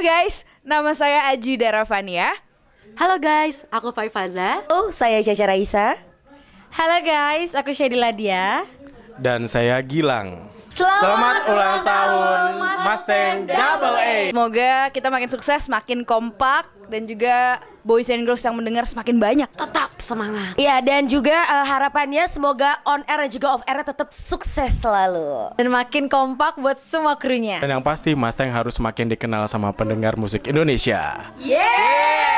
guys, nama saya Aji Daravania. Halo guys, aku Faifaza. Oh, saya Caca Raisa. Halo guys, aku Shadi Ladia. Dan saya Gilang. Selamat, Selamat ulang tahun, tahun Mustang Double A. Semoga kita makin sukses, makin kompak dan juga boys and girls yang mendengar semakin banyak. Tetap semangat. Iya dan juga uh, harapannya semoga on air dan juga off air tetap sukses selalu dan makin kompak buat semua krunya. Dan yang pasti yang harus semakin dikenal sama pendengar musik Indonesia. Yeah. yeah.